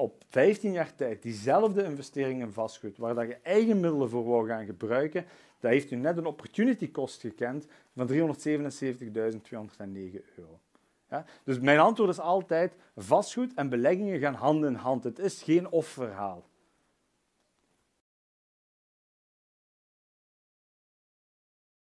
op 15 jaar tijd diezelfde investering in vastgoed, waar dat je eigen middelen voor wou gaan gebruiken, dat heeft u net een opportunity cost gekend van 377.209 euro. Ja? Dus mijn antwoord is altijd, vastgoed en beleggingen gaan hand in hand. Het is geen of-verhaal.